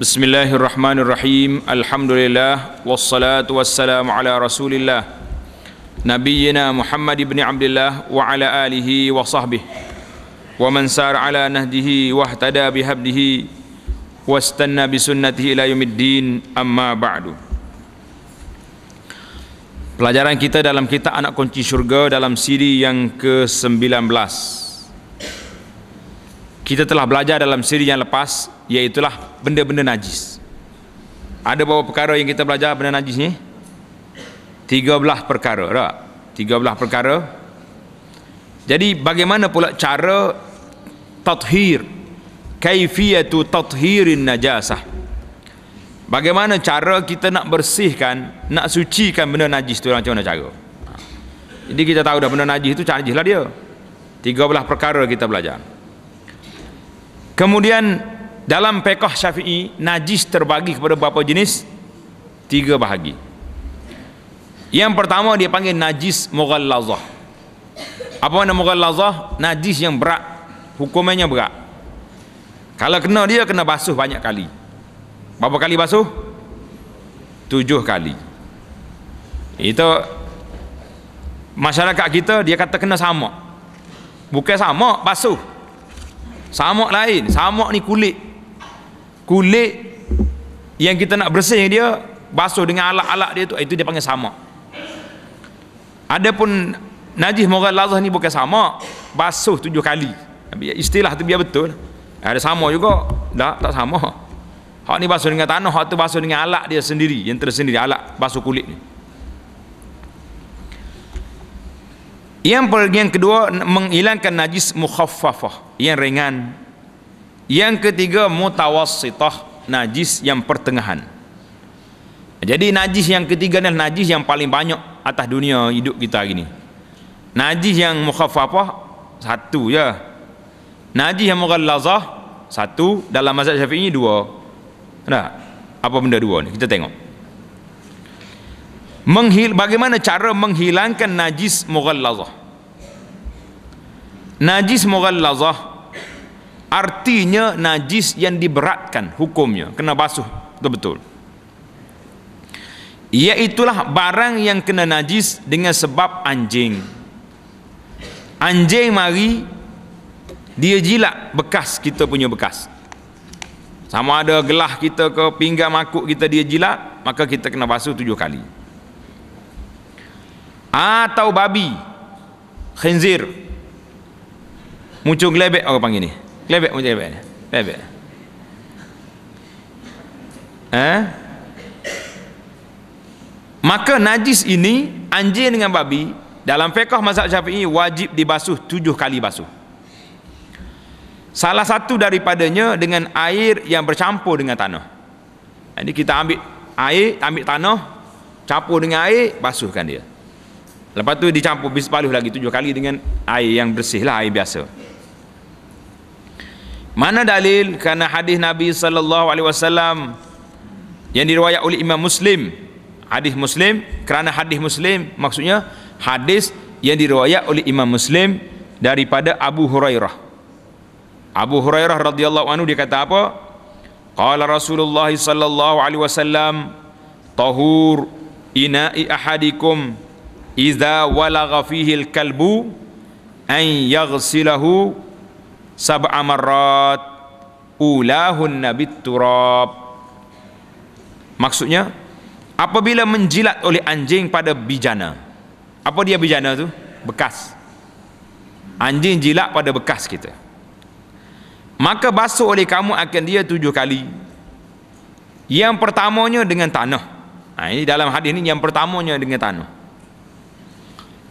Bismillahirrahmanirrahim. Alhamdulillah wassalatu wassalamu ala Rasulillah. Nabiyyina Muhammad ibn Abdullah wa ala alihi wa sahbihi. Wa man sar ala nahdihi wa ihtada bihabdihi wastanna bi sunnatihi ila yaumiddin amma ba'du. Pelajaran kita dalam kitab anak kunci syurga dalam siri yang ke-19. Kita telah belajar dalam siri yang lepas yaitulah benda-benda najis ada beberapa perkara yang kita belajar benda najis ni 13 perkara tak? 13 perkara jadi bagaimana pula cara tathir kaifiyatu tathirin najasah bagaimana cara kita nak bersihkan nak sucikan benda najis tu macam mana cara jadi kita tahu dah benda najis tu najis lah dia 13 perkara kita belajar kemudian dalam pekoh syafi'i najis terbagi kepada beberapa jenis tiga bahagi yang pertama dia panggil najis mughallazah apa makna mughallazah najis yang berat hukumannya berat kalau kena dia kena basuh banyak kali berapa kali basuh tujuh kali itu masyarakat kita dia kata kena sama bukan sama basuh sama lain sama ni kulit kulit yang kita nak bersih dia basuh dengan alat-alat dia tu ah, itu dia panggil sama adapun najis moral lazah ni bukan sama basuh tujuh kali ya, istilah tu biar betul ada sama juga tak tak sama hak ni basuh dengan tanah hak tu basuh dengan alat dia sendiri yang tersendiri alat basuh kulit ni yang pergi yang kedua menghilangkan najis mukhaffafah yang ringan yang ketiga mutawassitah najis yang pertengahan jadi najis yang ketiga adalah najis yang paling banyak atas dunia hidup kita hari ini najis yang mukhafafah satu ya najis yang mughallazah satu dalam mazhab syafi'i dua nah apa benda dua ni kita tengok Menghil, bagaimana cara menghilangkan najis mughallazah najis mughallazah artinya najis yang diberatkan hukumnya kena basuh betul betul Ia itulah barang yang kena najis dengan sebab anjing anjing mari dia jilat bekas kita punya bekas sama ada gelah kita ke pinggang makuk kita dia jilat maka kita kena basuh tujuh kali atau babi khinzir muncul gelebek orang panggil ni Kelebek macam kelebek. Kelebek. Eh? Ha? Maka najis ini anjing dengan babi dalam fiqh mazhab Syafi'i wajib dibasuh tujuh kali basuh. Salah satu daripadanya dengan air yang bercampur dengan tanah. Jadi kita ambil air, ambil tanah, campur dengan air, basuhkan dia. Lepas tu dicampur bis lagi tujuh kali dengan air yang bersihlah air biasa. Mana dalil kerana hadis Nabi sallallahu alaihi wasallam yang diriwayat oleh Imam Muslim? Hadis Muslim kerana hadis Muslim maksudnya hadis yang diriwayat oleh Imam Muslim daripada Abu Hurairah. Abu Hurairah radhiyallahu anhu dia kata apa? Qala Rasulullah sallallahu alaihi wasallam tahur ina'i ahadikum idza walagha fihi al-kalbu an yaghsilahu sab'a marrat ulahun nabit turab maksudnya apabila menjilat oleh anjing pada bijana apa dia bijana tu bekas anjing jilat pada bekas kita maka basuh oleh kamu akan dia tujuh kali yang pertamanya dengan tanah ha, ini dalam hadis ini yang pertamanya dengan tanah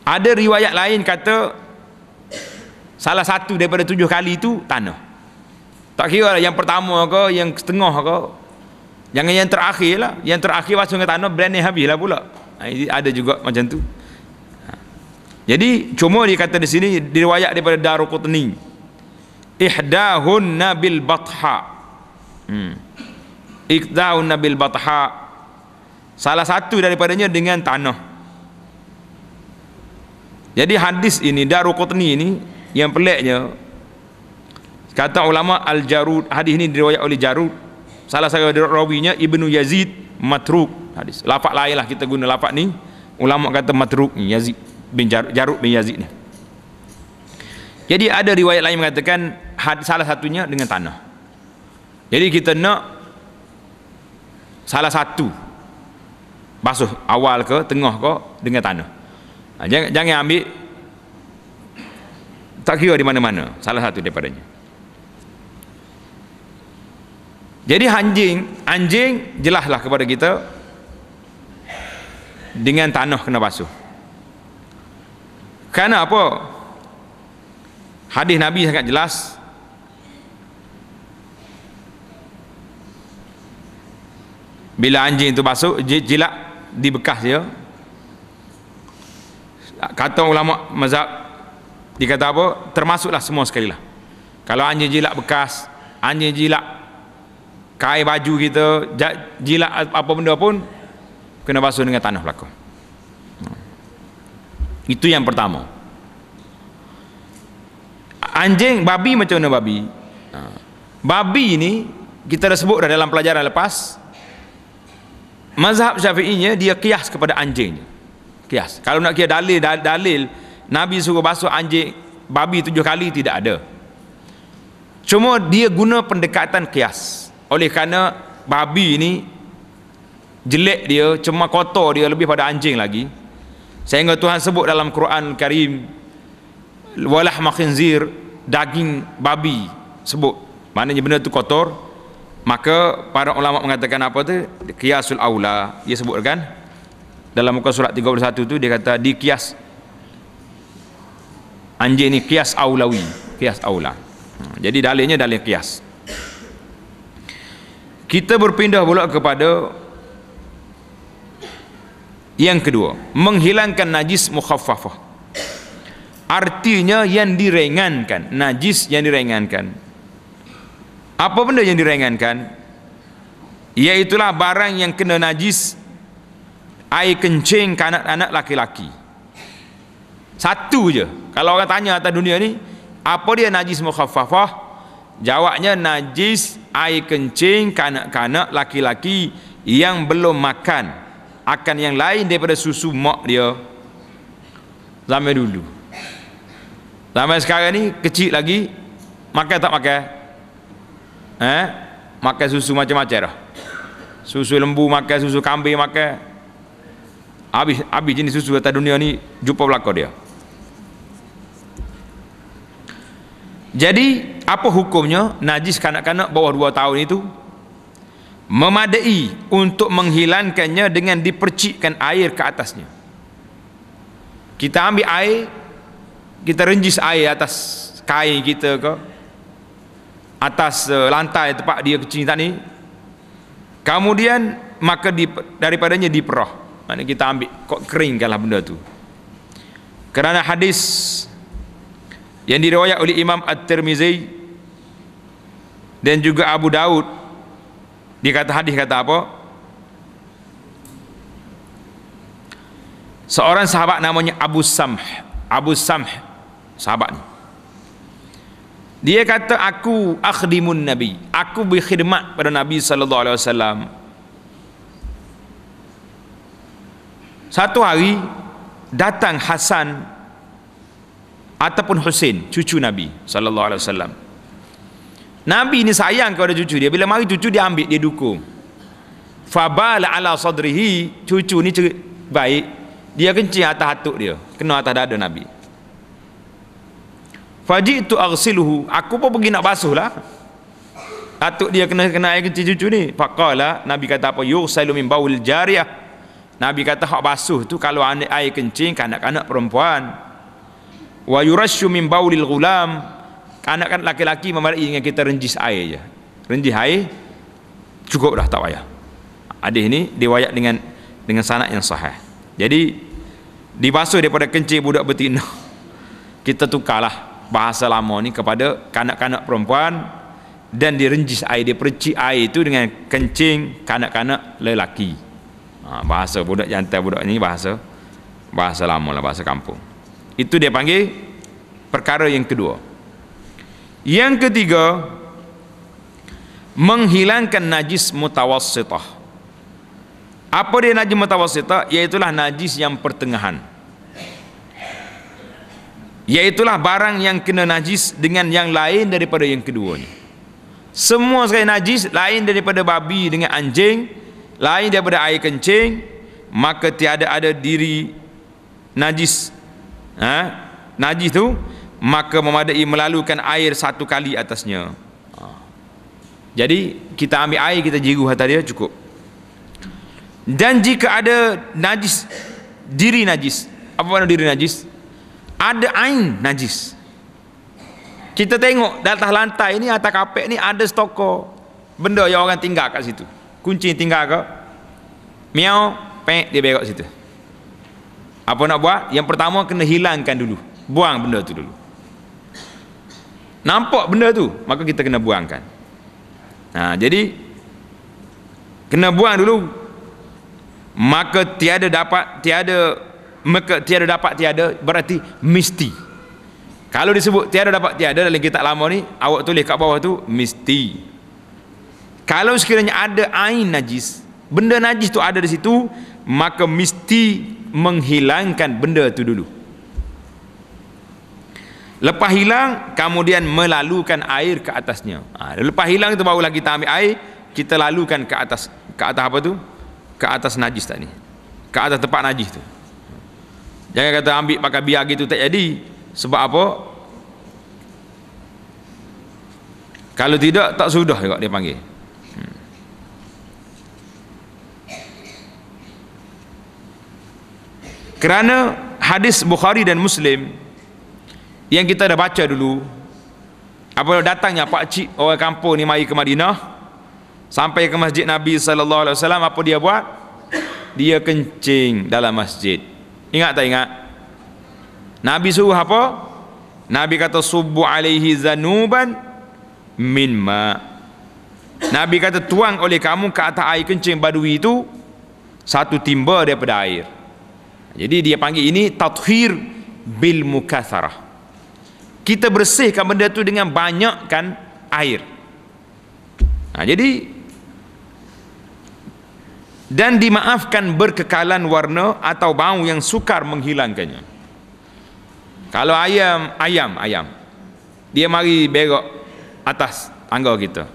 ada riwayat lain kata salah satu daripada tujuh kali itu tanah tak kira lah yang pertama ke yang setengah ke jangan yang terakhir lah yang terakhir masuk ke tanah brand ni habis lah pula ha, ada juga macam tu ha. jadi cuma dia kata di sini diriwayat daripada Daruqutni ihdahunna bil batha hmm. ihdahunna bil batha salah satu daripadanya dengan tanah jadi hadis ini Daruqutni ini yang peliknya kata ulama al jarud hadis ini diriwayat oleh jarud salah satu rawinya ibnu yazid matruk hadis lafaz lain lah kita guna lafaz ni ulama kata matruk yazid bin jarud, jarud bin yazid ni jadi ada riwayat lain mengatakan had, salah satunya dengan tanah jadi kita nak salah satu basuh awal ke tengah ke dengan tanah ha, jangan, jangan ambil tak kira di mana-mana, salah satu daripadanya. Jadi anjing, anjing jelaslah kepada kita dengan tanah kena basuh. Kerana apa? Hadis Nabi sangat jelas. Bila anjing itu basuh, jilat di bekas dia. Kata ulama mazhab dikata apa termasuklah semua sekali lah kalau anjing jilat bekas anjing jilat kain baju kita jilat apa benda pun kena basuh dengan tanah belakang hmm. itu yang pertama anjing babi macam mana babi ha. babi ini kita dah sebut dah dalam pelajaran lepas mazhab syafi'inya dia kias kepada anjing kias kalau nak kias dalil dalil, dalil Nabi suruh basuh anjing babi tujuh kali tidak ada cuma dia guna pendekatan kias oleh kerana babi ini jelek dia cuma kotor dia lebih pada anjing lagi sehingga Tuhan sebut dalam Quran Karim walah makhinzir daging babi sebut maknanya benda itu kotor maka para ulama mengatakan apa tu kiasul aula dia sebutkan dalam muka surat 31 tu dia kata dikias kias anjing ni kias aulawi kias aula hmm, jadi dalilnya dalil kias kita berpindah pula kepada yang kedua menghilangkan najis mukhafafah. artinya yang direngankan najis yang direngankan apa benda yang direngankan iaitulah barang yang kena najis air kencing kanak-kanak laki-laki satu je kalau orang tanya atas dunia ni apa dia najis mukhaffafah jawabnya najis air kencing kanak-kanak laki-laki yang belum makan akan yang lain daripada susu mak dia zaman dulu zaman sekarang ni kecil lagi makan tak makan eh makan susu macam-macam dah susu lembu makan susu kambing makan habis habis jenis susu atas dunia ni jumpa belakang dia Jadi apa hukumnya najis kanak-kanak bawah 2 tahun itu? Memadai untuk menghilangkannya dengan dipercikkan air ke atasnya. Kita ambil air, kita renjis air atas kain kita ke atas uh, lantai tempat dia kecil tadi. Kemudian maka di, daripadanya diperah. Mana kita ambil kok keringkanlah benda tu. Kerana hadis yang diriwayat oleh Imam At-Tirmizi dan juga Abu Daud dia kata hadis kata apa seorang sahabat namanya Abu Samh Abu Samh sahabat ni dia kata aku akhdimun nabi aku berkhidmat pada nabi sallallahu alaihi wasallam satu hari datang Hasan ataupun Husin cucu Nabi sallallahu alaihi wasallam Nabi ni sayang kepada cucu dia bila mari cucu dia ambil dia dukung fabal ala sadrihi cucu ni cer- baik dia kencing atas hatuk dia kena atas dada Nabi fajitu aghsiluhu aku pun pergi nak basuh lah atuk dia kena kena air kencing cucu ni faqala nabi kata apa yursalu min baul jariyah nabi kata hak basuh tu kalau ada air kencing kanak-kanak perempuan wa yurashu min baulil ghulam anak kan laki-laki memadai dengan kita renjis air je renjis air cukup dah tak payah hadis ni diwayat dengan dengan sanad yang sahih jadi dibasuh daripada kencing budak betina kita tukarlah bahasa lama ni kepada kanak-kanak perempuan dan direnjis air dia percik air itu dengan kencing kanak-kanak lelaki ha, bahasa budak jantan budak ni bahasa bahasa lama lah bahasa kampung itu dia panggil perkara yang kedua yang ketiga menghilangkan najis mutawassitah apa dia najis mutawassitah iaitulah najis yang pertengahan iaitulah barang yang kena najis dengan yang lain daripada yang keduanya semua sekali najis lain daripada babi dengan anjing lain daripada air kencing maka tiada ada diri najis ha, najis tu maka memadai melalukan air satu kali atasnya ha. jadi kita ambil air kita jiru hata dia cukup dan jika ada najis diri najis apa mana diri najis ada ain najis kita tengok di atas lantai ni atas kapek ni ada stoko benda yang orang tinggal kat situ kunci tinggal kat. miau pek dia berok situ apa nak buat yang pertama kena hilangkan dulu buang benda tu dulu nampak benda tu maka kita kena buangkan ha, jadi kena buang dulu maka tiada dapat tiada maka tiada dapat tiada berarti mesti kalau disebut tiada dapat tiada dalam kitab lama ni awak tulis kat bawah tu mesti kalau sekiranya ada ain najis benda najis tu ada di situ maka mesti menghilangkan benda itu dulu lepas hilang kemudian melalukan air ke atasnya ha, lepas hilang itu barulah kita ambil air kita lalukan ke atas ke atas apa tu ke atas najis tadi ke atas tempat najis tu jangan kata ambil pakai biar gitu tak jadi sebab apa kalau tidak tak sudah juga dia panggil kerana hadis Bukhari dan Muslim yang kita dah baca dulu apabila datangnya pak cik orang kampung ni mai ke Madinah sampai ke masjid Nabi sallallahu alaihi wasallam apa dia buat dia kencing dalam masjid ingat tak ingat Nabi suruh apa Nabi kata subbu alaihi zanuban min ma Nabi kata tuang oleh kamu ke atas air kencing badui itu satu timba daripada air jadi dia panggil ini tathir bil mukatharah. Kita bersihkan benda tu dengan banyakkan air. Nah, ha, jadi dan dimaafkan berkekalan warna atau bau yang sukar menghilangkannya. Kalau ayam, ayam, ayam. Dia mari berak atas tangga kita.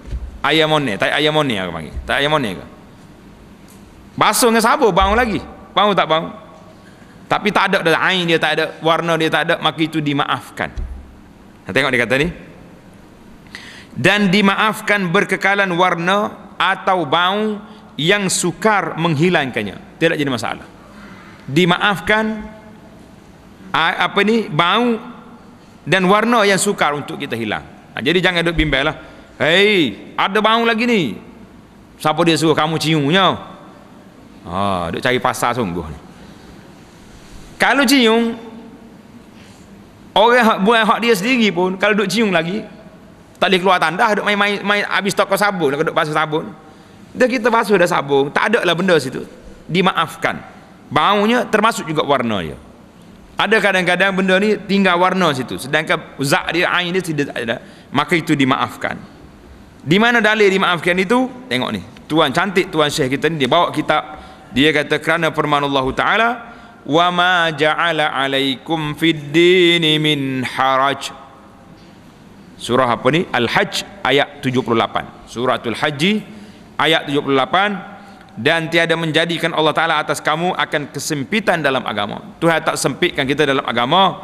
Ayam mone, tai ayam mone aku panggil. Tai ayam mone Basuh dengan sabun bau lagi. Bau tak bau? tapi tak ada dah ain dia tak ada warna dia tak ada maka itu dimaafkan nah, tengok dia kata ni dan dimaafkan berkekalan warna atau bau yang sukar menghilangkannya tidak jadi masalah dimaafkan apa ni bau dan warna yang sukar untuk kita hilang nah, jadi jangan duduk bimbel lah hei ada bau lagi ni siapa dia suruh kamu ciumnya ah, duduk cari pasal sungguh ni kalau cium orang buat hak dia sendiri pun kalau duduk cium lagi tak boleh keluar tandah duk main, main, main habis toko sabun kalau duduk basuh sabun dia kita basuh dah sabun tak ada lah benda situ dimaafkan baunya termasuk juga warnanya ada kadang-kadang benda ni tinggal warna situ sedangkan zat dia air dia tidak ada maka itu dimaafkan di mana dalil dimaafkan itu tengok ni tuan cantik tuan syekh kita ni dia bawa kitab dia kata kerana firman Allah taala وما جعل عليكم في الدين من حرج Surah apa ni? Al-Hajj ayat 78. Suratul Haji ayat 78 dan tiada menjadikan Allah Taala atas kamu akan kesempitan dalam agama. Tuhan tak sempitkan kita dalam agama.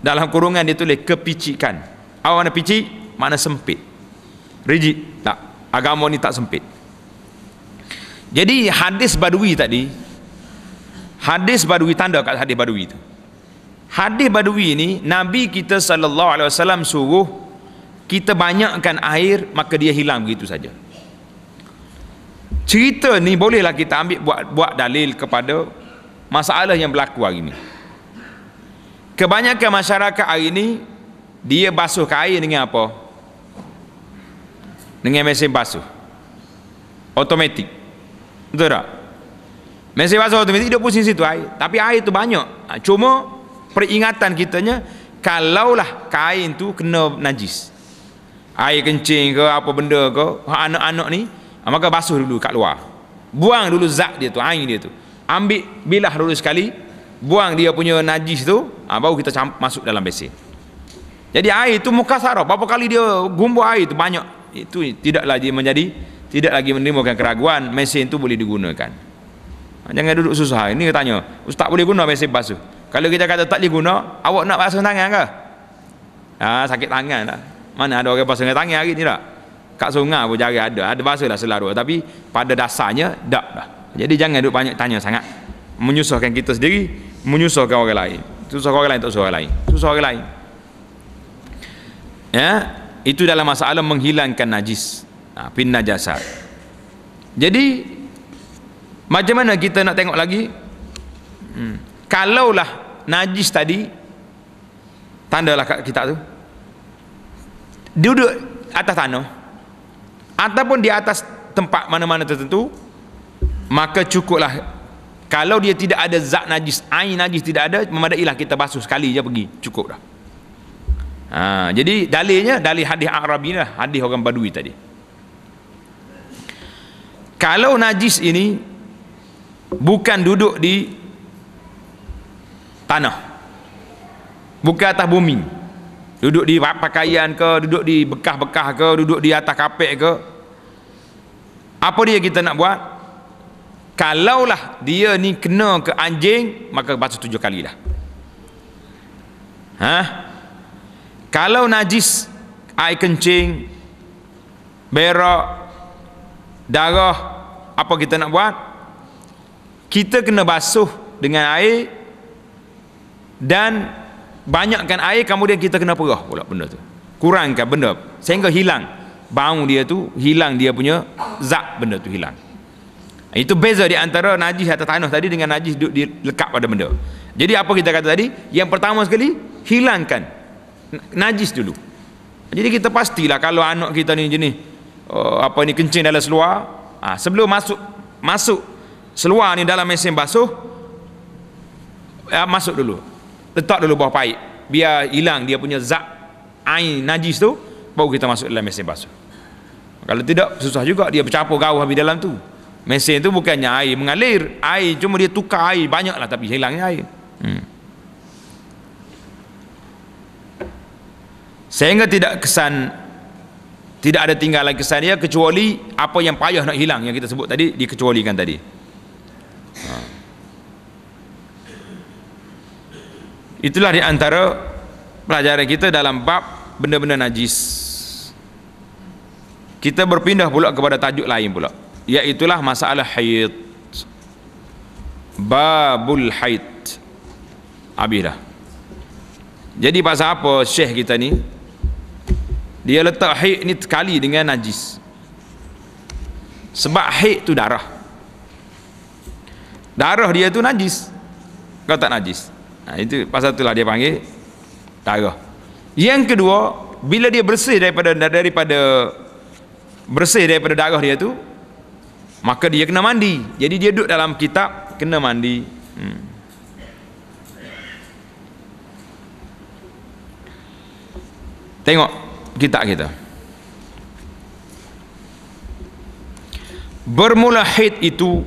Dalam kurungan dia tulis kepicikan. Apa makna picik? Makna sempit. Rigid. Tak. Agama ni tak sempit. Jadi hadis Badui tadi hadis badui tanda kat hadis badui tu hadis badui ni nabi kita sallallahu alaihi wasallam suruh kita banyakkan air maka dia hilang begitu saja cerita ni bolehlah kita ambil buat buat dalil kepada masalah yang berlaku hari ni kebanyakan masyarakat hari ni dia basuh air dengan apa dengan mesin basuh otomatik betul tak Mesti bahasa itu dia pusing situ air. Tapi air itu banyak. Ha, cuma peringatan kitanya kalaulah kain tu kena najis. Air kencing ke apa benda ke anak-anak ni ha, maka basuh dulu kat luar. Buang dulu zak dia tu, air dia tu. Ambil bilah dulu sekali, buang dia punya najis tu, ha, baru kita masuk dalam besin. Jadi air itu muka sarap. Berapa kali dia gumbu air itu banyak. Itu tidak lagi menjadi, tidak lagi menimbulkan keraguan. Mesin itu boleh digunakan. Jangan duduk susah. Ini dia tanya. Ustaz boleh guna mesin basuh. Kalau kita kata tak boleh guna, awak nak basuh tangan ke? Ah, ha, sakit tangan lah. Mana ada orang basuh tangan hari ni tak? Kat sungai pun jari ada. Ada basuh lah selalu. Tapi pada dasarnya, tak lah. Jadi jangan duduk banyak tanya sangat. Menyusahkan kita sendiri, menyusahkan orang lain. Susah orang lain, tak susah orang lain. Susah orang lain. Ya, itu dalam masalah menghilangkan najis. Ha, pin najasa. Jadi macam mana kita nak tengok lagi hmm. kalaulah najis tadi tandalah kat kitab tu duduk atas tanah ataupun di atas tempat mana-mana tertentu maka cukuplah kalau dia tidak ada zat najis air najis tidak ada memadailah kita basuh sekali je pergi cukup dah ha, jadi dalilnya dalil hadis Arabi lah hadis orang badui tadi kalau najis ini bukan duduk di tanah bukan atas bumi duduk di pakaian ke duduk di bekah-bekah ke duduk di atas kapek ke apa dia kita nak buat kalaulah dia ni kena ke anjing maka baca tujuh kali lah ha? kalau najis air kencing berak darah apa kita nak buat kita kena basuh dengan air dan banyakkan air kemudian kita kena perah pula benda tu kurangkan benda sehingga hilang bau dia tu hilang dia punya zak benda tu hilang itu beza di antara najis atas tanah tadi dengan najis duduk di lekat pada benda jadi apa kita kata tadi yang pertama sekali hilangkan najis dulu jadi kita pastilah kalau anak kita ni jenis eh, apa ni kencing dalam seluar ah, sebelum masuk masuk seluar ni dalam mesin basuh eh, masuk dulu letak dulu bawah paip biar hilang dia punya zak, air najis tu baru kita masuk dalam mesin basuh kalau tidak susah juga dia bercampur gawah habis dalam tu mesin tu bukannya air mengalir air cuma dia tukar air banyak lah tapi hilangnya air hmm. sehingga tidak kesan tidak ada tinggalan kesan dia kecuali apa yang payah nak hilang yang kita sebut tadi dikecualikan tadi Ha. Itulah di antara pelajaran kita dalam bab benda-benda najis. Kita berpindah pula kepada tajuk lain pula, iaitulah masalah haid. Babul haid. Habis dah. Jadi pasal apa syekh kita ni? Dia letak haid ni sekali dengan najis. Sebab haid tu darah darah dia tu najis kau tak najis ha, itu pasal itulah dia panggil darah yang kedua bila dia bersih daripada daripada bersih daripada darah dia tu maka dia kena mandi jadi dia duduk dalam kitab kena mandi hmm. tengok kitab kita bermula hid itu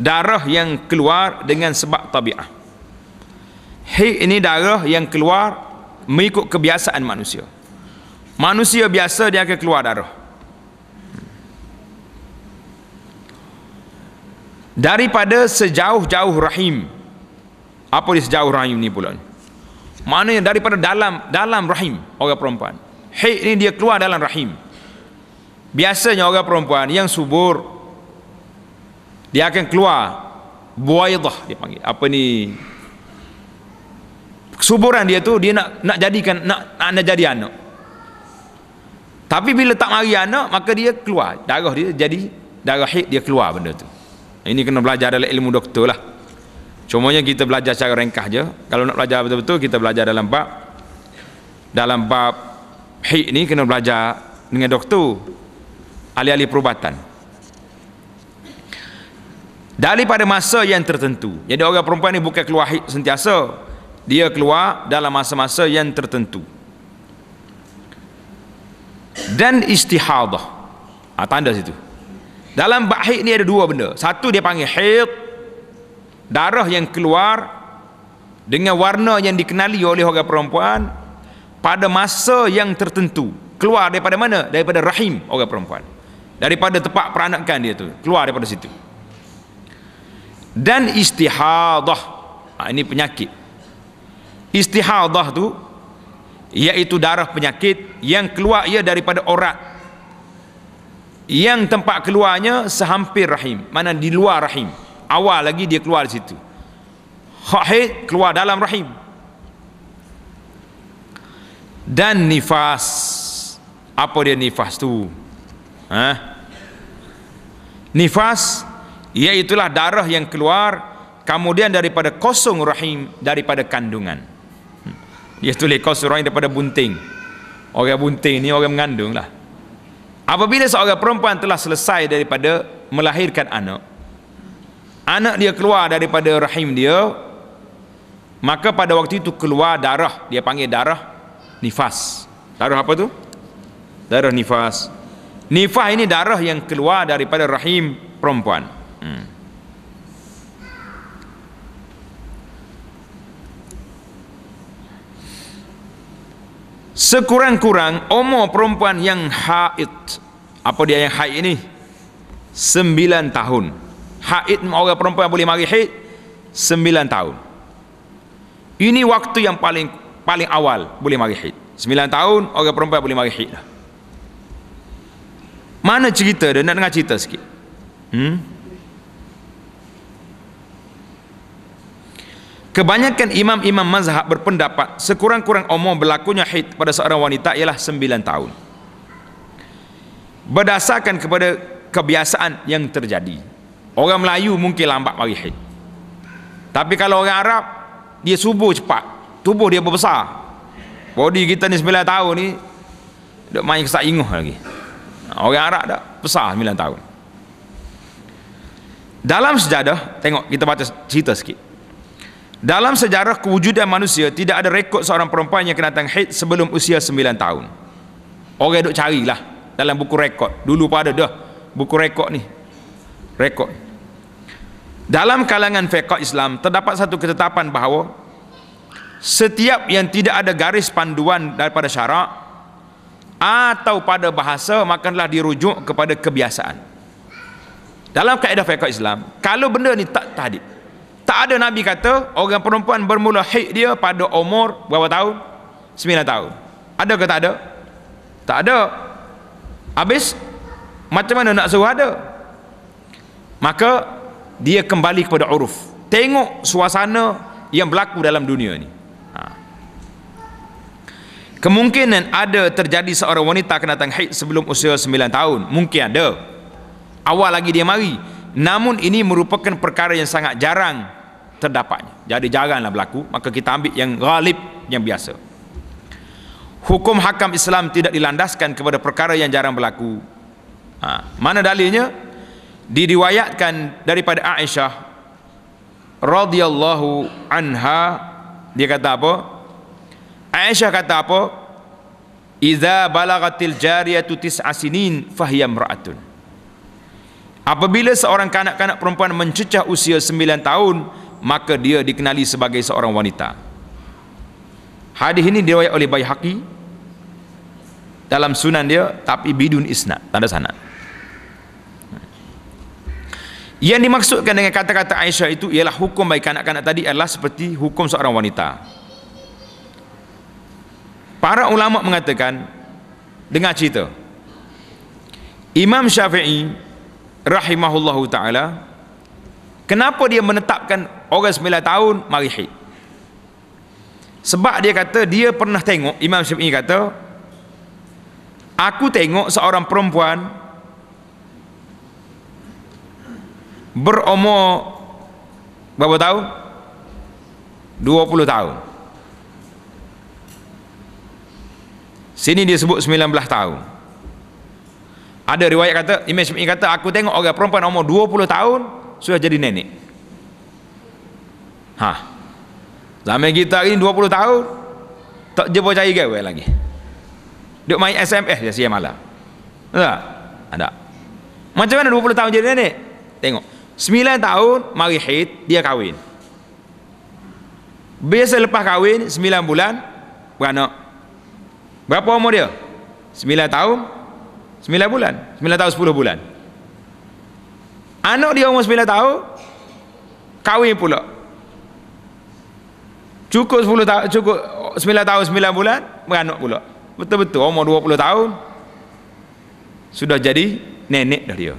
darah yang keluar dengan sebab tabiat. Haid ini darah yang keluar mengikut kebiasaan manusia. Manusia biasa dia akan keluar darah. Daripada sejauh-jauh rahim. Apa dia sejauh rahim ni pula? Maknanya daripada dalam dalam rahim orang perempuan. Haid ini dia keluar dalam rahim. Biasanya orang perempuan yang subur dia akan keluar buaidah dia panggil apa ni kesuburan dia tu dia nak nak jadikan nak nak, nak jadi anak tapi bila tak mari anak maka dia keluar darah dia jadi darah haid dia keluar benda tu ini kena belajar dalam ilmu doktor lah cumanya kita belajar secara ringkas je kalau nak belajar betul-betul kita belajar dalam bab dalam bab haid ni kena belajar dengan doktor ahli-ahli perubatan daripada masa yang tertentu jadi orang perempuan ni bukan keluar haid sentiasa dia keluar dalam masa-masa yang tertentu dan istihadah ha, tanda situ dalam bahid ni ada dua benda satu dia panggil haid darah yang keluar dengan warna yang dikenali oleh orang perempuan pada masa yang tertentu keluar daripada mana? daripada rahim orang perempuan daripada tempat peranakan dia tu keluar daripada situ dan istihadah ha, ini penyakit istihadah tu iaitu darah penyakit yang keluar ia daripada orat yang tempat keluarnya sehampir rahim mana di luar rahim awal lagi dia keluar di situ haid keluar dalam rahim dan nifas apa dia nifas tu ha? nifas ia itulah darah yang keluar kemudian daripada kosong rahim daripada kandungan hmm. Ia tulis kosong rahim daripada bunting orang bunting ni orang mengandung lah apabila seorang perempuan telah selesai daripada melahirkan anak anak dia keluar daripada rahim dia maka pada waktu itu keluar darah dia panggil darah nifas darah apa tu? darah nifas nifas ini darah yang keluar daripada rahim perempuan Hmm. Sekurang-kurang umur perempuan yang haid. Apa dia yang haid ini? Sembilan tahun. Haid orang perempuan boleh mari haid. Sembilan tahun. Ini waktu yang paling paling awal boleh mari haid. Sembilan tahun orang perempuan boleh mari haid lah. Mana cerita dia? Nak dengar cerita sikit. Hmm? Kebanyakan imam-imam mazhab berpendapat sekurang-kurang umur berlakunya haid pada seorang wanita ialah 9 tahun. Berdasarkan kepada kebiasaan yang terjadi. Orang Melayu mungkin lambat bagi haid. Tapi kalau orang Arab, dia subur cepat. Tubuh dia berbesar. Body kita ni 9 tahun ni, dia main kesak inguh lagi. Orang Arab dah besar 9 tahun. Dalam sejarah tengok kita baca cerita sikit. Dalam sejarah kewujudan manusia tidak ada rekod seorang perempuan yang kena datang haid sebelum usia 9 tahun. Orang duk carilah dalam buku rekod. Dulu pun ada dah buku rekod ni. Rekod. Dalam kalangan fiqh Islam terdapat satu ketetapan bahawa setiap yang tidak ada garis panduan daripada syarak atau pada bahasa makanlah dirujuk kepada kebiasaan. Dalam kaedah fiqh Islam, kalau benda ni tak tadib tak ada Nabi kata orang perempuan bermula haid dia pada umur berapa tahun? sembilan tahun. Ada ke tak ada? Tak ada. Habis macam mana nak suruh ada? Maka dia kembali kepada uruf. Tengok suasana yang berlaku dalam dunia ni. Ha. Kemungkinan ada terjadi seorang wanita kena datang haid sebelum usia sembilan tahun. Mungkin ada. Awal lagi dia mari. Namun ini merupakan perkara yang sangat jarang terdapatnya jadi jaranglah berlaku maka kita ambil yang ghalib yang biasa hukum hakam Islam tidak dilandaskan kepada perkara yang jarang berlaku ha, mana dalilnya diriwayatkan daripada Aisyah radhiyallahu anha dia kata apa Aisyah kata apa Iza balagatil jariyatu tis'a sinin fahiyya imra'atun Apabila seorang kanak-kanak perempuan mencecah usia 9 tahun, maka dia dikenali sebagai seorang wanita hadis ini diriwayat oleh Bayhaqi dalam sunan dia tapi bidun isnad tanda sana. yang dimaksudkan dengan kata-kata Aisyah itu ialah hukum bagi kanak-kanak tadi adalah seperti hukum seorang wanita para ulama mengatakan dengar cerita Imam Syafi'i rahimahullahu ta'ala Kenapa dia menetapkan orang 9 tahun marihid? Sebab dia kata dia pernah tengok, Imam Syafi'i kata, aku tengok seorang perempuan berumur berapa tahun? 20 tahun. Sini dia sebut 19 tahun. Ada riwayat kata, Imam Syafi'i kata, aku tengok orang perempuan umur 20 tahun, sudah jadi nenek ha zaman kita ini 20 tahun tak jumpa cari gawe lagi duk main SMS dia siang malam tak ada macam mana 20 tahun jadi nenek tengok 9 tahun mari hit dia kahwin biasa lepas kahwin 9 bulan beranak berapa umur dia 9 tahun 9 bulan 9 tahun 10 bulan Anak dia umur 9 tahun kahwin pula. Cukup 10 tahun cukup 9 tahun 9 bulan beranak pula. Betul-betul umur 20 tahun sudah jadi nenek dah dia.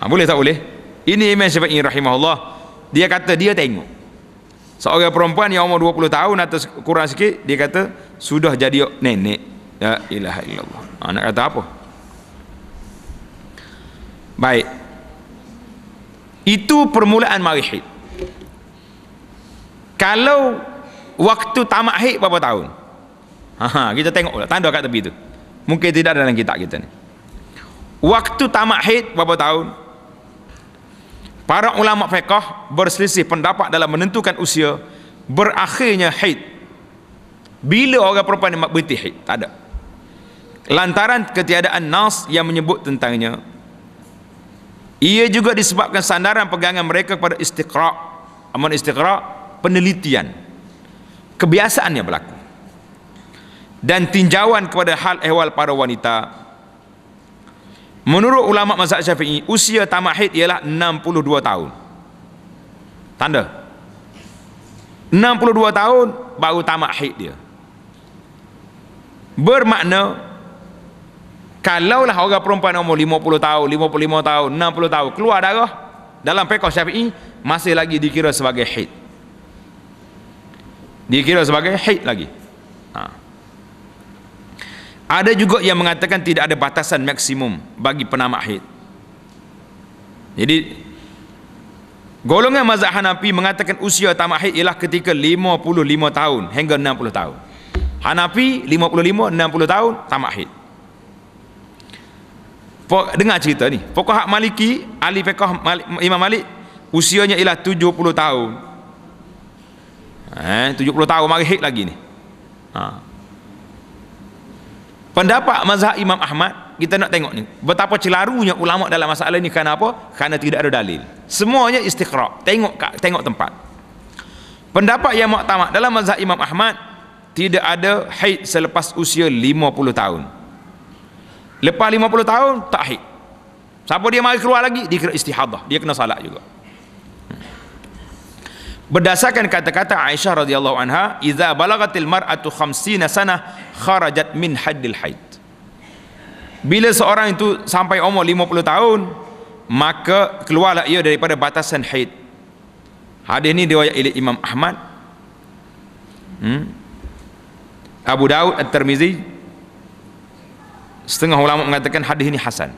Ha, boleh tak boleh? Ini Imam Syafi'i rahimahullah. Dia kata dia tengok Seorang perempuan yang umur 20 tahun atau kurang sikit dia kata sudah jadi nenek. La ilaha illallah. Anak ha, kata apa? baik itu permulaan marihid kalau waktu tamak hid berapa tahun Aha, kita tengok lah tanda kat tepi tu mungkin tidak ada dalam kitab kita ni waktu tamak hid berapa tahun para ulama fiqah berselisih pendapat dalam menentukan usia berakhirnya haid bila orang perempuan berhenti haid tak ada lantaran ketiadaan nas yang menyebut tentangnya ia juga disebabkan sandaran pegangan mereka kepada istiqra. Aman istiqra penelitian. Kebiasaan yang berlaku. Dan tinjauan kepada hal ehwal para wanita. Menurut ulama mazhab Syafi'i, usia tamak haid ialah 62 tahun. Tanda. 62 tahun baru tamak haid dia. Bermakna Kalaulah orang perempuan umur 50 tahun, 55 tahun, 60 tahun keluar darah dalam pekoh syafi'i masih lagi dikira sebagai haid. Dikira sebagai haid lagi. Ha. Ada juga yang mengatakan tidak ada batasan maksimum bagi penama haid. Jadi golongan mazhab Hanafi mengatakan usia tamak haid ialah ketika 55 tahun hingga 60 tahun. Hanafi 55 60 tahun tamak haid dengar cerita ni Pokok hak Maliki Ali Fekoh Imam Malik usianya ialah 70 tahun eh, 70 tahun mari hit lagi ni ha. pendapat mazhab Imam Ahmad kita nak tengok ni betapa celarunya ulama dalam masalah ni kerana apa kerana tidak ada dalil semuanya istiqrak tengok tengok tempat pendapat yang muktamad dalam mazhab Imam Ahmad tidak ada haid selepas usia 50 tahun Lepas 50 tahun tak haid. Siapa dia mari keluar lagi dia kira istihadah, dia kena salat juga. Berdasarkan kata-kata Aisyah radhiyallahu anha, "Idza balagatil mar'atu 50 sana kharajat min haddil haid." Bila seorang itu sampai umur 50 tahun, maka keluarlah ia daripada batasan haid. Hadis ini diriwayat oleh Imam Ahmad. Hmm? Abu Daud At-Tirmizi setengah ulama mengatakan hadis ini hasan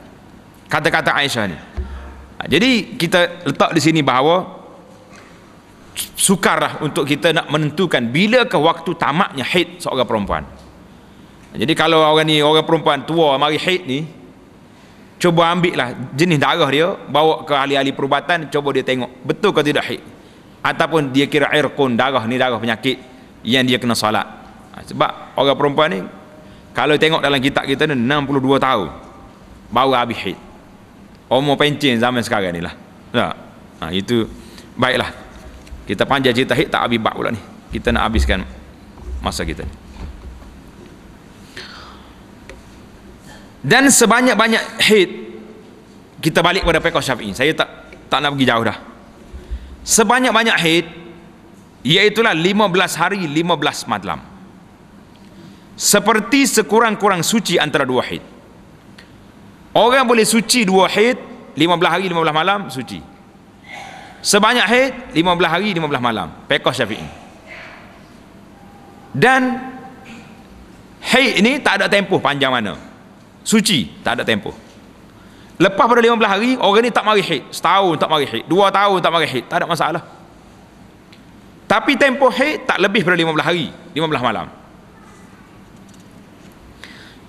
kata-kata Aisyah ni. Ha, jadi kita letak di sini bahawa sukarlah untuk kita nak menentukan bila ke waktu tamaknya haid seorang perempuan ha, jadi kalau orang ni orang perempuan tua mari haid ni cuba ambil lah jenis darah dia bawa ke ahli-ahli perubatan cuba dia tengok betul ke tidak haid ataupun dia kira irqun darah ni darah penyakit yang dia kena salat ha, sebab orang perempuan ni kalau tengok dalam kitab kita ni 62 tahun baru habis haid umur pencin zaman sekarang ni lah tak? Ha, itu baiklah kita panjang cerita hit tak habis bab pula ni kita nak habiskan masa kita ni dan sebanyak-banyak hit kita balik pada pekoh syafi'i saya tak tak nak pergi jauh dah sebanyak-banyak haid iaitulah 15 hari 15 malam seperti sekurang-kurang suci antara dua haid orang boleh suci dua haid 15 hari 15 malam suci sebanyak haid 15 hari 15 malam pekoh syafi'i dan haid ini tak ada tempoh panjang mana suci tak ada tempoh lepas pada 15 hari orang ni tak mari haid setahun tak mari haid dua tahun tak mari haid tak ada masalah tapi tempoh haid tak lebih pada 15 hari 15 malam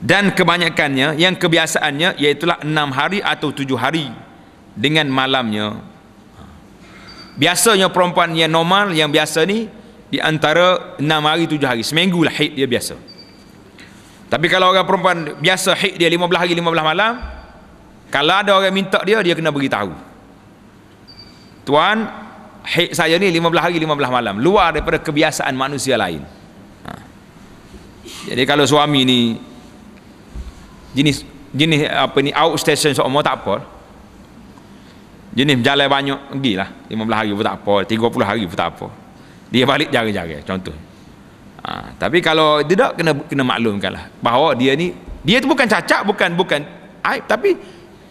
dan kebanyakannya yang kebiasaannya iaitulah enam hari atau tujuh hari dengan malamnya biasanya perempuan yang normal yang biasa ni di antara enam hari tujuh hari seminggu lah hit dia biasa tapi kalau orang perempuan biasa hit dia lima belah hari lima belah malam kalau ada orang minta dia dia kena beritahu tuan hit saya ni lima belah hari lima belah malam luar daripada kebiasaan manusia lain ha. jadi kalau suami ni jenis jenis apa ni outstation semua tak apa jenis jalan banyak gilah 15 hari pun tak apa 30 hari pun tak apa dia balik jaga jaga contoh ha, tapi kalau tidak kena kena maklumkanlah bahawa dia ni dia tu bukan cacat bukan bukan aib tapi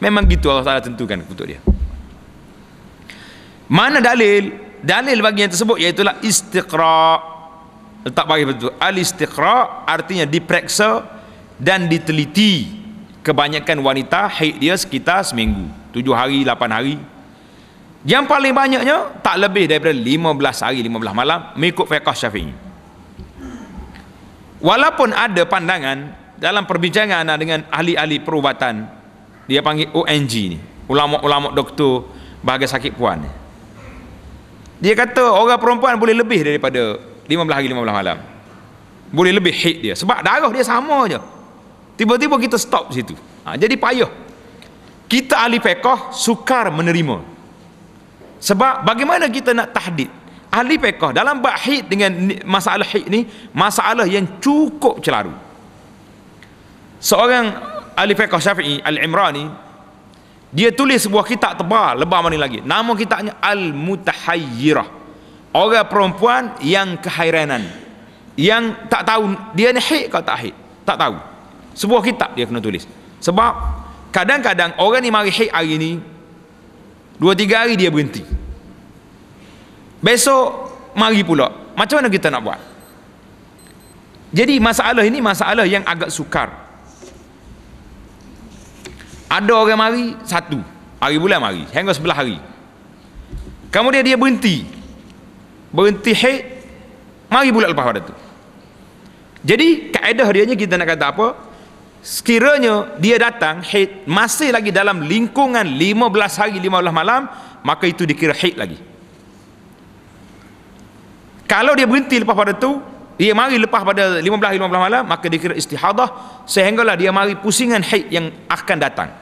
memang gitu Allah Taala tentukan untuk dia mana dalil dalil bagi yang tersebut iaitu istiqra letak bagi betul al istiqra artinya diperiksa dan diteliti kebanyakan wanita haid dia sekitar seminggu 7 hari 8 hari yang paling banyaknya tak lebih daripada 15 hari 15 malam mengikut fiqah syafi'i walaupun ada pandangan dalam perbincangan dengan ahli-ahli perubatan dia panggil ONG ni ulama-ulama doktor bahagian sakit puan dia kata orang perempuan boleh lebih daripada 15 hari 15 malam boleh lebih hit dia sebab darah dia sama je Tiba-tiba kita stop situ. Ha, jadi payah. Kita ahli pekoh sukar menerima. Sebab bagaimana kita nak tahdid? Ahli pekoh dalam bahid dengan masalah hid ni, masalah yang cukup celaru. Seorang ahli pekoh Syafi'i Al-Imrani dia tulis sebuah kitab tebal lebar mana lagi. Nama kitabnya Al-Mutahayyirah. Orang perempuan yang kehairanan. Yang tak tahu dia ni hid ke tak hid. Tak tahu sebuah kitab dia kena tulis sebab kadang-kadang orang ni mari haid hari ni dua tiga hari dia berhenti besok mari pula macam mana kita nak buat jadi masalah ini masalah yang agak sukar ada orang mari satu hari bulan mari hingga sebelah hari kemudian dia berhenti berhenti haid mari pula lepas pada tu jadi kaedah dia ni kita nak kata apa sekiranya dia datang haid masih lagi dalam lingkungan 15 hari 15 malam maka itu dikira haid lagi kalau dia berhenti lepas pada tu dia mari lepas pada 15 hari 15 malam maka dikira istihadah sehinggalah dia mari pusingan haid yang akan datang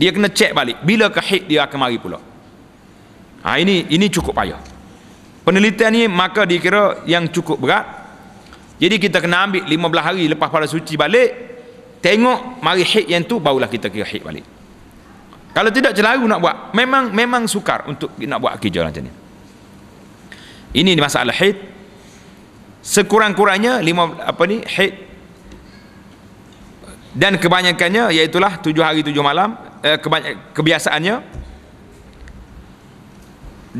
dia kena cek balik bila ke haid dia akan mari pula ha, ini ini cukup payah penelitian ini maka dikira yang cukup berat jadi kita kena ambil 15 hari lepas pada suci balik tengok mari hik yang tu barulah kita kira hik balik kalau tidak celaru nak buat memang memang sukar untuk nak buat akijah macam ni ini masalah hik sekurang-kurangnya lima apa ni hik dan kebanyakannya iaitulah tujuh hari tujuh malam eh, kebiasaannya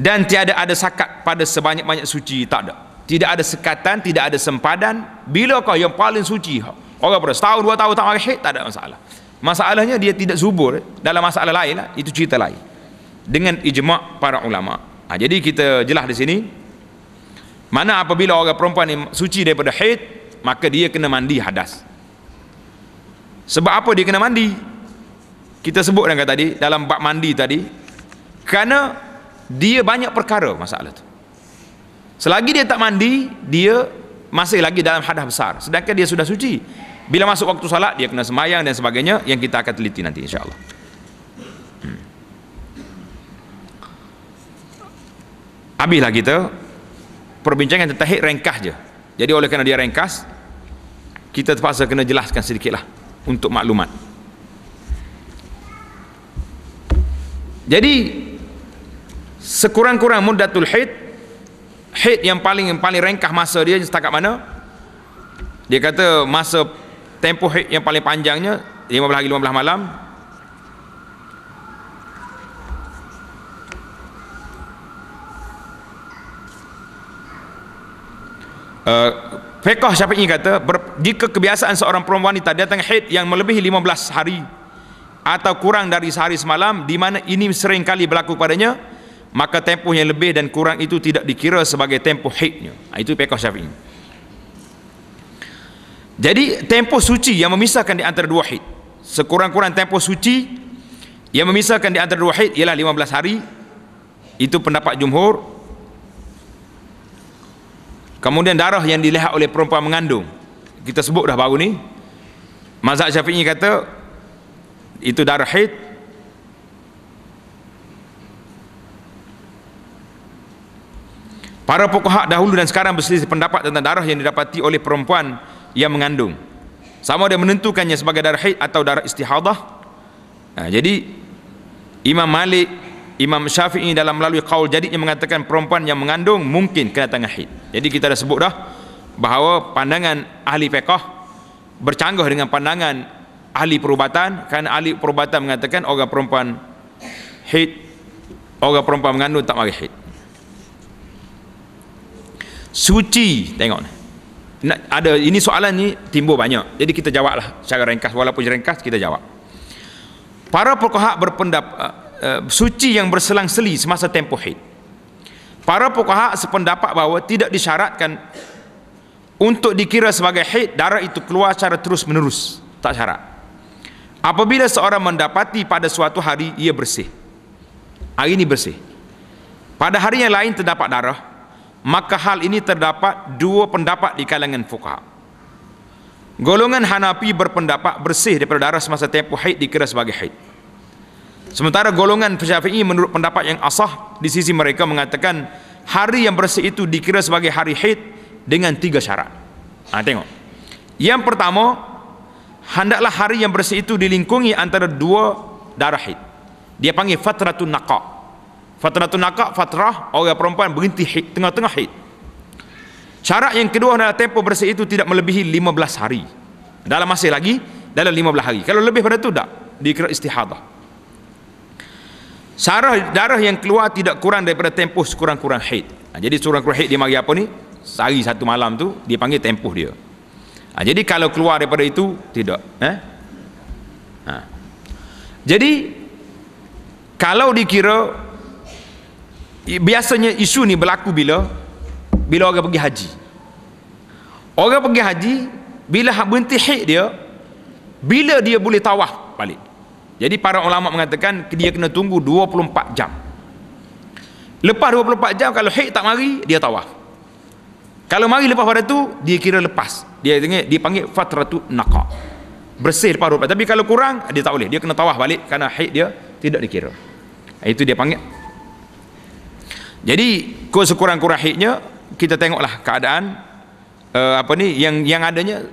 dan tiada ada sakat pada sebanyak-banyak suci tak ada tidak ada sekatan tidak ada sempadan bila kau yang paling suci Orang pun setahun dua tahun tak mari haid tak ada masalah. Masalahnya dia tidak subur dalam masalah lain lah, itu cerita lain. Dengan ijma' para ulama. Ha, jadi kita jelas di sini mana apabila orang perempuan ni suci daripada haid maka dia kena mandi hadas. Sebab apa dia kena mandi? Kita sebut dengan tadi dalam bab mandi tadi kerana dia banyak perkara masalah tu. Selagi dia tak mandi, dia masih lagi dalam hadas besar. Sedangkan dia sudah suci. Bila masuk waktu salat dia kena semayang dan sebagainya yang kita akan teliti nanti insyaallah. Hmm. Habislah kita perbincangan tentang tahid ringkas je. Jadi oleh kerana dia rengkas, kita terpaksa kena jelaskan sedikitlah untuk maklumat. Jadi sekurang-kurang muddatul haid haid yang paling yang paling ringkas masa dia setakat mana? Dia kata masa tempoh yang paling panjangnya 15 hari 15 malam uh, eh, Fekah Syafi'i kata ber, jika kebiasaan seorang perempuan wanita datang haid yang melebihi 15 hari atau kurang dari sehari semalam di mana ini sering kali berlaku padanya maka tempoh yang lebih dan kurang itu tidak dikira sebagai tempoh haidnya ha, itu Fekah Syafi'i jadi tempoh suci yang memisahkan di antara dua hid, Sekurang-kurang tempoh suci yang memisahkan di antara dua hid ialah 15 hari. Itu pendapat jumhur. Kemudian darah yang dilihat oleh perempuan mengandung. Kita sebut dah baru ni. Mazhab Syafi'i kata itu darah hid. Para pokok hak dahulu dan sekarang berselisih pendapat tentang darah yang didapati oleh perempuan yang mengandung sama dia menentukannya sebagai darah haid atau darah istihadah nah, ha, jadi Imam Malik Imam Syafi'i dalam melalui kaul jadinya mengatakan perempuan yang mengandung mungkin kena kedatangan haid jadi kita dah sebut dah bahawa pandangan ahli fiqah bercanggah dengan pandangan ahli perubatan kerana ahli perubatan mengatakan orang perempuan haid orang perempuan mengandung tak mari haid suci tengok ni nak, ada ini soalan ni timbul banyak. Jadi kita jawablah secara ringkas walaupun ringkas kita jawab. Para pokohak berpendapat uh, eh, uh, eh, suci yang berselang-seli semasa tempoh hit. Para pokohak sependapat bahawa tidak disyaratkan untuk dikira sebagai hit darah itu keluar secara terus-menerus, tak syarat. Apabila seorang mendapati pada suatu hari ia bersih. Hari ini bersih. Pada hari yang lain terdapat darah, maka hal ini terdapat dua pendapat di kalangan fuqaha. Golongan Hanafi berpendapat bersih daripada darah semasa tempoh haid dikira sebagai haid. Sementara golongan Syafi'i menurut pendapat yang asah di sisi mereka mengatakan hari yang bersih itu dikira sebagai hari haid dengan tiga syarat. Ha, tengok. Yang pertama, hendaklah hari yang bersih itu dilingkungi antara dua darah haid. Dia panggil fatratun naqa'. Fatrah tu nakak, fatrah orang perempuan berhenti hit, tengah-tengah hit. Cara yang kedua adalah tempoh bersih itu tidak melebihi 15 hari. Dalam masih lagi, dalam 15 hari. Kalau lebih pada itu, tak. Dikira istihadah. Sarah darah yang keluar tidak kurang daripada tempoh sekurang-kurang hit. Ha, jadi sekurang-kurang hit dia mari apa ni? Sehari satu malam tu dia panggil tempoh dia. Ha, jadi kalau keluar daripada itu, tidak. Eh? Ha. Jadi, kalau dikira biasanya isu ni berlaku bila bila orang pergi haji orang pergi haji bila berhenti hik dia bila dia boleh tawaf balik jadi para ulama mengatakan dia kena tunggu 24 jam lepas 24 jam kalau hik tak mari dia tawaf kalau mari lepas pada tu dia kira lepas dia tengok dia panggil fatratu naqa bersih lepas 24 tapi kalau kurang dia tak boleh dia kena tawaf balik kerana hik dia tidak dikira itu dia panggil jadi ko sekurang-kurangnya kita tengoklah keadaan uh, apa ni yang yang adanya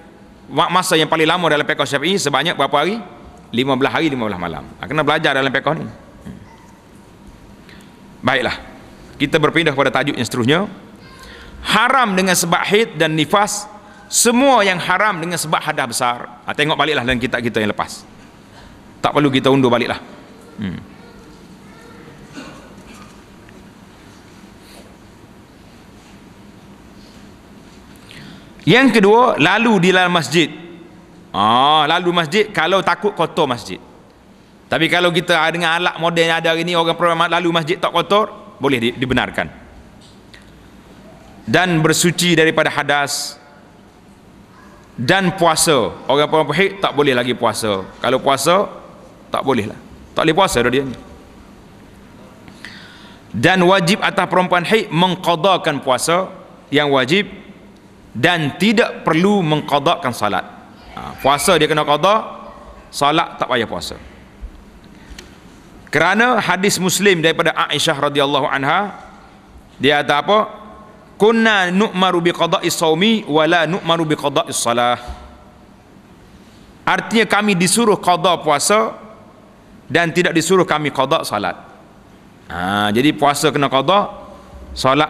masa yang paling lama dalam pekoh syafi'i sebanyak berapa hari 15 hari 15 malam ha, kena belajar dalam pekoh ni baiklah kita berpindah kepada tajuk yang seterusnya haram dengan sebab hid dan nifas semua yang haram dengan sebab hadah besar ha, tengok baliklah dalam kitab kita yang lepas tak perlu kita undur baliklah hmm. Yang kedua, lalu di dalam masjid. Ah, lalu masjid kalau takut kotor masjid. Tapi kalau kita dengan alat moden yang ada hari ini, orang perempuan lalu masjid tak kotor, boleh dibenarkan. Dan bersuci daripada hadas. Dan puasa. Orang perempuan hik tak boleh lagi puasa. Kalau puasa, tak boleh lah. Tak boleh puasa dah dia. Dan wajib atas perempuan hik mengkodokan puasa yang wajib dan tidak perlu mengkodokkan salat ha, puasa dia kena kodok salat tak payah puasa kerana hadis muslim daripada Aisyah radhiyallahu anha dia kata apa kunna nu'maru biqada'i sawmi wala nu'maru biqada'i salah artinya kami disuruh kodok puasa dan tidak disuruh kami kodok salat ha, jadi puasa kena kodok salat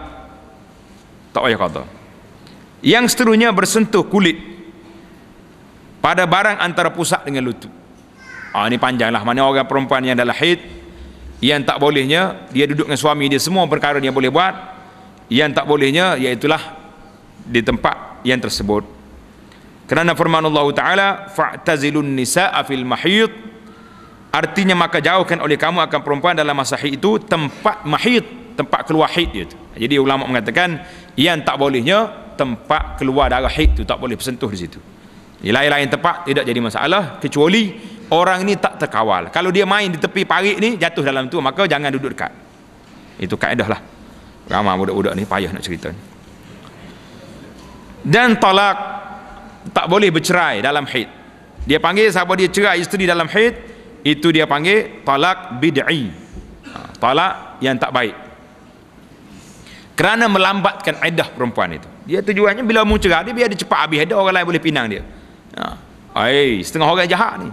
tak payah kodok yang seterusnya bersentuh kulit pada barang antara pusat dengan lutut ah, ini panjang lah mana orang perempuan yang dalam haid yang tak bolehnya dia duduk dengan suami dia semua perkara dia boleh buat yang tak bolehnya iaitulah di tempat yang tersebut kerana firman Allah Ta'ala fa'tazilun nisa'a fil mahyid artinya maka jauhkan oleh kamu akan perempuan dalam masa haid itu tempat mahid, tempat keluar haid itu. jadi ulama mengatakan yang tak bolehnya tempat keluar darah haid tu tak boleh bersentuh di situ lain-lain tempat tidak jadi masalah kecuali orang ini tak terkawal kalau dia main di tepi parit ni jatuh dalam tu maka jangan duduk dekat itu kaedah lah ramai budak-budak ni payah nak cerita ni. dan talak tak boleh bercerai dalam haid dia panggil siapa dia cerai isteri dalam haid itu dia panggil talak bid'i ha, talak yang tak baik kerana melambatkan iddah perempuan itu dia tujuannya bila mu cerah dia biar dia cepat habis iddah orang lain boleh pinang dia ha. Ay, setengah orang jahat ni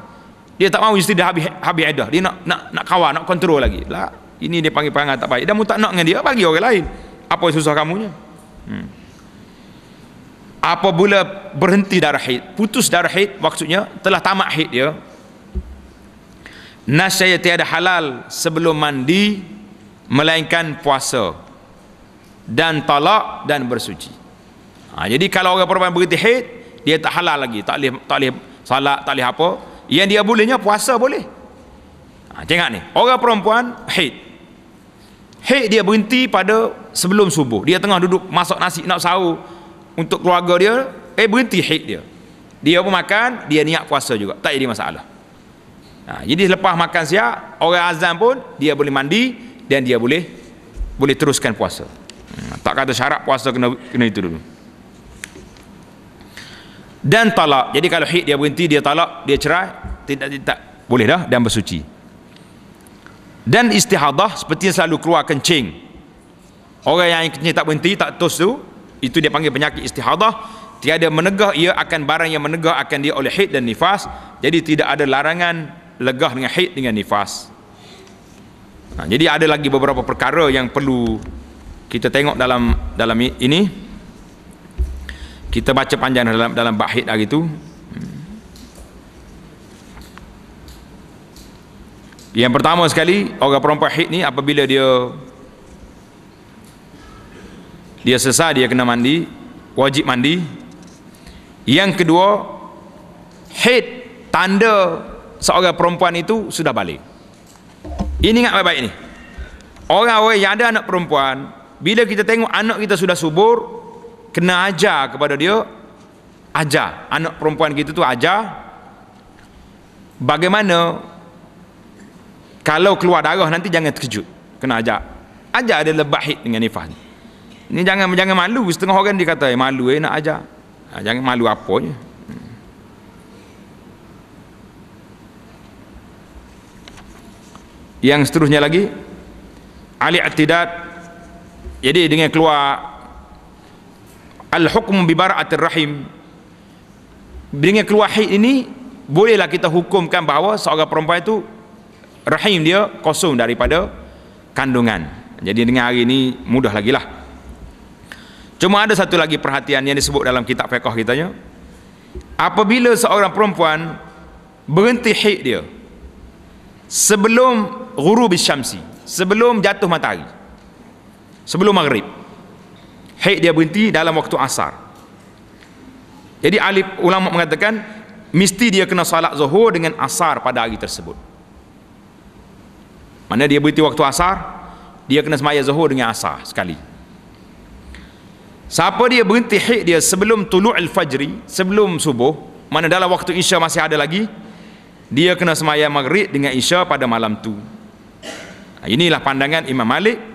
dia tak mahu isteri dia habis, habis iddah dia nak, nak nak kawal nak kontrol lagi lah ini dia panggil perangai tak baik dan mu tak nak dengan dia bagi orang lain apa yang susah kamunya hmm. apabila berhenti darah haid putus darah haid maksudnya telah tamat haid dia nasyaya tiada halal sebelum mandi melainkan puasa dan talak dan bersuci ha, jadi kalau orang perempuan berhenti haid dia tak halal lagi tak boleh, tak boleh salat tak boleh apa yang dia bolehnya puasa boleh ha, tengok ni orang perempuan haid haid dia berhenti pada sebelum subuh dia tengah duduk masak nasi nak sahur untuk keluarga dia eh berhenti haid dia dia pun makan dia niat puasa juga tak jadi masalah ha, jadi lepas makan siap orang azan pun dia boleh mandi dan dia boleh boleh teruskan puasa Hmm, tak kata syarat puasa kena, kena itu dulu. Dan talak. Jadi kalau hid dia berhenti, dia talak, dia cerai, tidak tidak boleh dah dan bersuci. Dan istihadah seperti yang selalu keluar kencing. Orang yang kencing tak berhenti, tak tos tu, itu dia panggil penyakit istihadah. Tiada menegah ia akan barang yang menegah akan dia oleh hid dan nifas. Jadi tidak ada larangan legah dengan hid dengan nifas. Nah, ha, jadi ada lagi beberapa perkara yang perlu kita tengok dalam dalam ini kita baca panjang dalam dalam bahit hari itu yang pertama sekali orang perempuan hit ni apabila dia dia selesai dia kena mandi wajib mandi yang kedua hit tanda seorang perempuan itu sudah balik ini ingat baik-baik ni orang-orang yang ada anak perempuan bila kita tengok anak kita sudah subur kena ajar kepada dia ajar anak perempuan kita tu ajar bagaimana kalau keluar darah nanti jangan terkejut kena ajar ajar dia lebah hit dengan nifah ni ni jangan jangan malu setengah orang dia kata eh, malu eh nak ajar ha, jangan malu apa je hmm. yang seterusnya lagi Ali Atidat jadi dengan keluar al-hukm bi bara'atir rahim dengan keluar haid ini bolehlah kita hukumkan bahawa seorang perempuan itu rahim dia kosong daripada kandungan jadi dengan hari ini mudah lagi lah cuma ada satu lagi perhatian yang disebut dalam kitab fiqh kitanya apabila seorang perempuan berhenti haid dia sebelum ghurubi syamsi sebelum jatuh matahari sebelum maghrib haid dia berhenti dalam waktu asar jadi alif ulama mengatakan mesti dia kena salat zuhur dengan asar pada hari tersebut mana dia berhenti waktu asar dia kena semaya zuhur dengan asar sekali siapa dia berhenti haid dia sebelum tulu' al-fajri sebelum subuh mana dalam waktu isya masih ada lagi dia kena semaya maghrib dengan isya pada malam tu inilah pandangan Imam Malik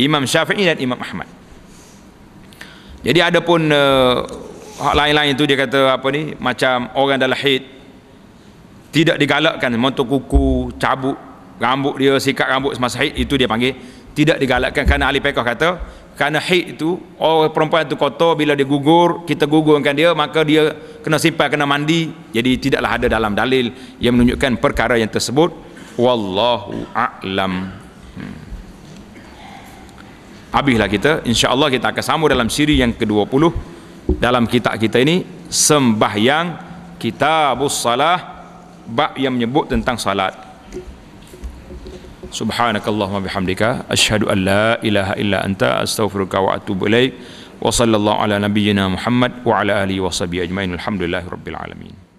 Imam Syafi'i dan Imam Ahmad. Jadi ada pun uh, hak lain-lain itu dia kata apa ni macam orang dalam haid tidak digalakkan motor kuku cabut rambut dia sikat rambut semasa haid itu dia panggil tidak digalakkan kerana ahli fiqh kata kerana haid itu orang perempuan itu kotor bila dia gugur kita gugurkan dia maka dia kena simpan kena mandi jadi tidaklah ada dalam dalil yang menunjukkan perkara yang tersebut wallahu a'lam habislah kita insyaallah kita akan sambung dalam siri yang ke-20 dalam kitab kita ini sembahyang kitabus salah bab yang menyebut tentang salat subhanakallahumma bihamdika asyhadu an ilaha illa anta astaghfiruka wa atubu ilaik wa sallallahu ala nabiyyina muhammad wa ala alihi wa sahbihi ajmain alhamdulillahi alamin